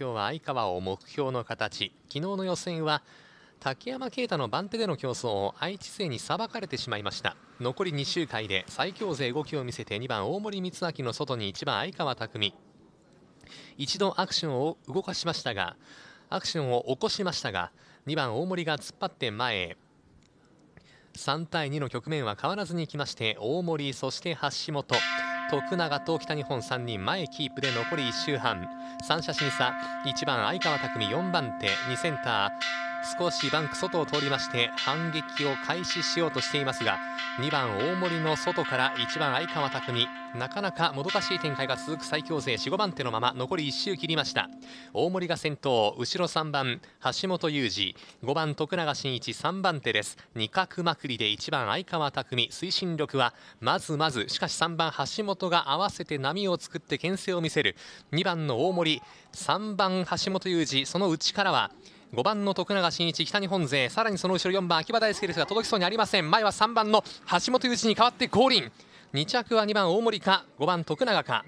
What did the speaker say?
今日は相川を目標の形昨日の予選は竹山啓太の番手での競争を愛知勢にさばかれてしまいました残り2周回で最強勢動きを見せて2番大森光明の外に1番相川匠一度アクションを動かしましたがアクションを起こしましたが2番大森が突っ張って前へ3対2の局面は変わらずにいきまして大森そして橋本徳永と北日本3人前キープで残り1周半三者審査1番相川拓実4番手2センター少しバンク外を通りまして反撃を開始しようとしていますが2番大森の外から1番相川匠なかなかもどかしい展開が続く最強勢4、5番手のまま残り1周切りました大森が先頭後ろ3番橋本裕二5番徳永真一3番手です二角まくりで1番相川匠推進力はまずまずしかし3番橋本が合わせて波を作って牽制を見せる2番の大森3番橋本裕二その内からは5番の徳永新一北日本勢さらにその後ろ4番秋葉大輔ですが届きそうにありません前は3番の橋本裕二に代わって後輪2着は2番大森か5番徳永か